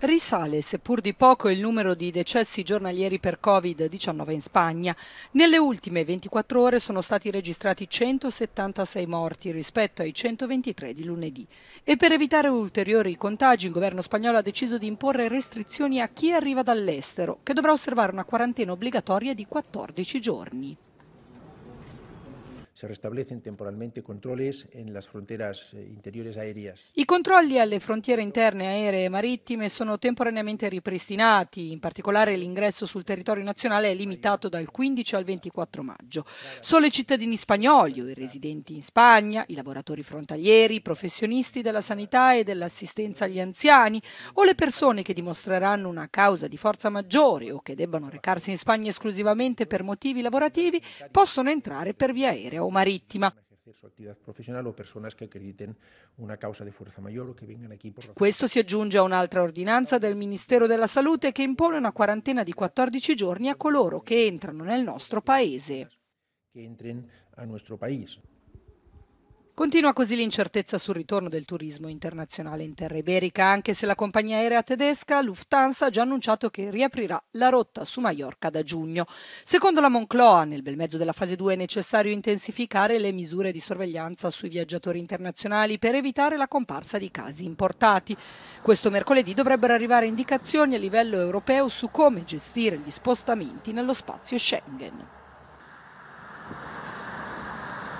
Risale, seppur di poco, il numero di decessi giornalieri per Covid-19 in Spagna. Nelle ultime 24 ore sono stati registrati 176 morti rispetto ai 123 di lunedì. E per evitare ulteriori contagi il governo spagnolo ha deciso di imporre restrizioni a chi arriva dall'estero, che dovrà osservare una quarantena obbligatoria di 14 giorni se restablecen temporalmente controles en las fronteras eh, interiores aéreas. I controlli alle frontiere interne aeree e marittime sono temporaneamente ripristinati, in particolare l'ingresso sul territorio nazionale è limitato dal 15 al 24 maggio. Solo i cittadini spagnoli o i residenti in Spagna, i lavoratori frontalieri, i professionisti della sanità e dell'assistenza agli anziani o le persone che dimostreranno una causa di forza maggiore o che debbano recarsi in Spagna esclusivamente per motivi lavorativi possono entrare per via aerea o marittima. Questo si aggiunge a un'altra ordinanza del Ministero della Salute che impone una quarantena di 14 giorni a coloro che entrano nel nostro paese. Continua così l'incertezza sul ritorno del turismo internazionale in terra iberica, anche se la compagnia aerea tedesca Lufthansa ha già annunciato che riaprirà la rotta su Mallorca da giugno. Secondo la Moncloa, nel bel mezzo della fase 2 è necessario intensificare le misure di sorveglianza sui viaggiatori internazionali per evitare la comparsa di casi importati. Questo mercoledì dovrebbero arrivare indicazioni a livello europeo su come gestire gli spostamenti nello spazio Schengen.